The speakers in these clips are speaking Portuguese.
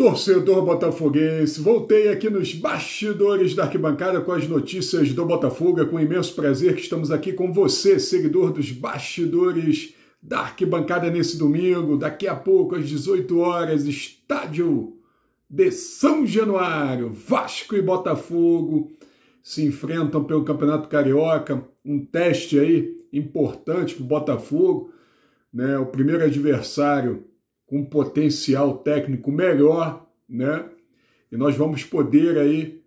Torcedor botafoguense, voltei aqui nos bastidores da arquibancada com as notícias do Botafogo. É com imenso prazer que estamos aqui com você, seguidor dos bastidores da arquibancada nesse domingo. Daqui a pouco, às 18 horas, estádio de São Januário. Vasco e Botafogo se enfrentam pelo Campeonato Carioca. Um teste aí importante para o Botafogo. Né? O primeiro adversário com potencial técnico melhor, né? E nós vamos poder aí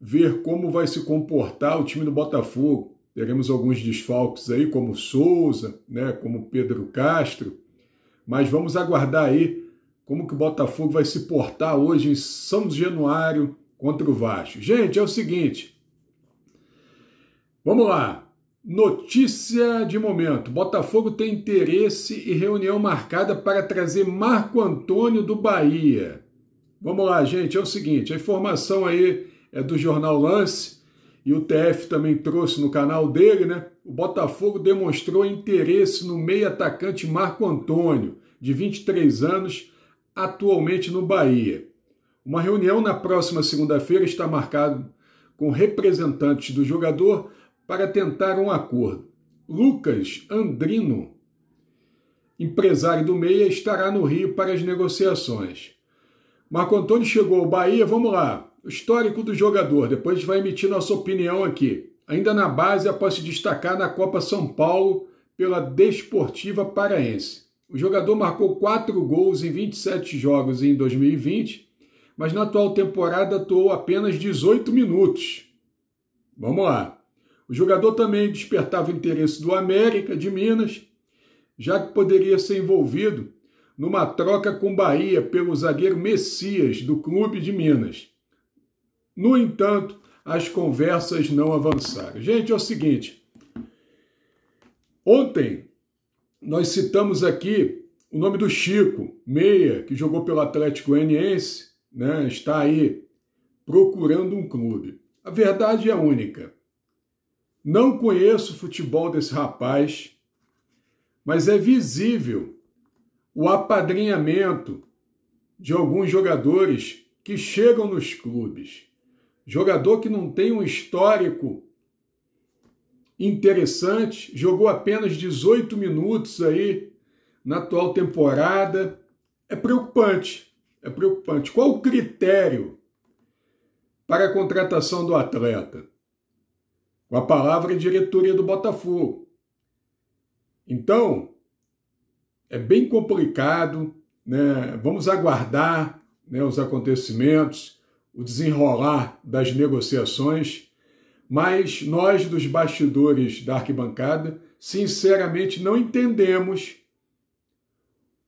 ver como vai se comportar o time do Botafogo. Teremos alguns desfalques aí, como Souza, né, como Pedro Castro, mas vamos aguardar aí como que o Botafogo vai se portar hoje em São Januário contra o Vasco. Gente, é o seguinte, vamos lá. Notícia de momento: Botafogo tem interesse e reunião marcada para trazer Marco Antônio do Bahia. Vamos lá, gente. É o seguinte: a informação aí é do jornal Lance e o TF também trouxe no canal dele, né? O Botafogo demonstrou interesse no meio-atacante Marco Antônio, de 23 anos, atualmente no Bahia. Uma reunião na próxima segunda-feira está marcada com representantes do jogador para tentar um acordo. Lucas Andrino, empresário do Meia, estará no Rio para as negociações. Marco Antônio chegou ao Bahia, vamos lá. O histórico do jogador, depois a gente vai emitir nossa opinião aqui. Ainda na base, após se destacar na Copa São Paulo pela Desportiva Paraense. O jogador marcou 4 gols em 27 jogos em 2020, mas na atual temporada atuou apenas 18 minutos. Vamos lá. O jogador também despertava interesse do América de Minas, já que poderia ser envolvido numa troca com Bahia pelo zagueiro Messias do clube de Minas. No entanto, as conversas não avançaram. Gente, é o seguinte. Ontem nós citamos aqui o nome do Chico, meia, que jogou pelo Atlético Goianiense, né? Está aí procurando um clube. A verdade é única. Não conheço o futebol desse rapaz, mas é visível o apadrinhamento de alguns jogadores que chegam nos clubes. Jogador que não tem um histórico interessante, jogou apenas 18 minutos aí na atual temporada. É preocupante, é preocupante. Qual o critério para a contratação do atleta? com a palavra diretoria do Botafogo. Então, é bem complicado, né? vamos aguardar né, os acontecimentos, o desenrolar das negociações, mas nós dos bastidores da arquibancada, sinceramente, não entendemos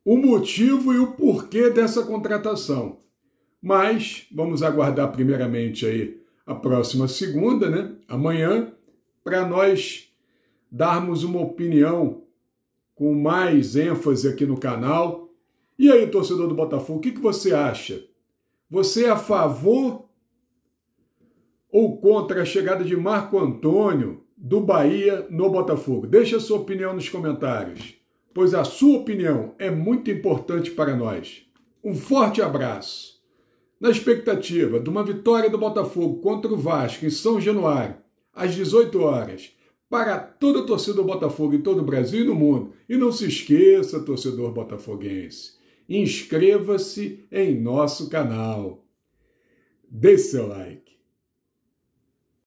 o motivo e o porquê dessa contratação. Mas vamos aguardar primeiramente aí a próxima segunda, né? Amanhã, para nós darmos uma opinião com mais ênfase aqui no canal. E aí, torcedor do Botafogo, o que, que você acha? Você é a favor ou contra a chegada de Marco Antônio do Bahia no Botafogo? Deixa a sua opinião nos comentários, pois a sua opinião é muito importante para nós. Um forte abraço. Na expectativa de uma vitória do Botafogo contra o Vasco em São Januário às 18 horas, para toda a torcida do Botafogo em todo o Brasil e no mundo. E não se esqueça, torcedor botafoguense, inscreva-se em nosso canal. Dê seu like.